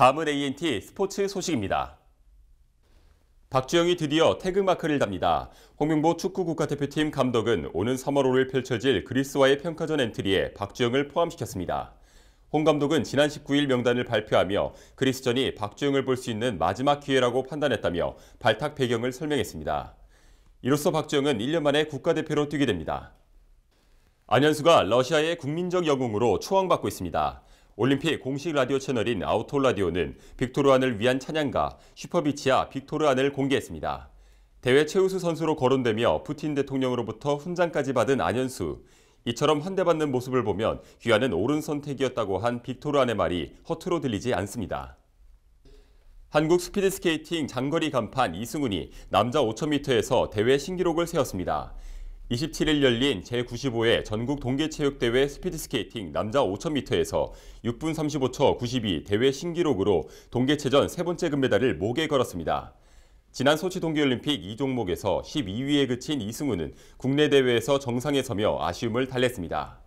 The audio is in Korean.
다음은 ANT 스포츠 소식입니다. 박주영이 드디어 태그마크를 답니다. 홍명보 축구 국가대표팀 감독은 오는 3월 5일 펼쳐질 그리스와의 평가전 엔트리에 박주영을 포함시켰습니다. 홍 감독은 지난 19일 명단을 발표하며 그리스전이 박주영을 볼 수 있는 마지막 기회라고 판단했다며 발탁 배경을 설명했습니다. 이로써 박주영은 1년 만에 국가대표로 뛰게 됩니다. 안현수가 러시아의 국민적 영웅으로 추앙받고 있습니다. 올림픽 공식 라디오 채널인 아우톨 라디오는 빅토르안을 위한 찬양가 슈퍼비치아 빅토르안을 공개했습니다. 대회 최우수 선수로 거론되며 푸틴 대통령으로부터 훈장까지 받은 안현수. 이처럼 환대받는 모습을 보면 귀하는 옳은 선택이었다고 한 빅토르안의 말이 허투로 들리지 않습니다. 한국 스피드스케이팅 장거리 간판 이승훈이 남자 5000m에서 대회 신기록을 세웠습니다. 27일 열린 제95회 전국 동계체육대회 스피드스케이팅 남자 5000m에서 6분 35초 92 대회 신기록으로 동계체전 세 번째 금메달을 목에 걸었습니다. 지난 소치 동계올림픽 2종목에서 12위에 그친 이승우는 국내 대회에서 정상에 서며 아쉬움을 달랬습니다.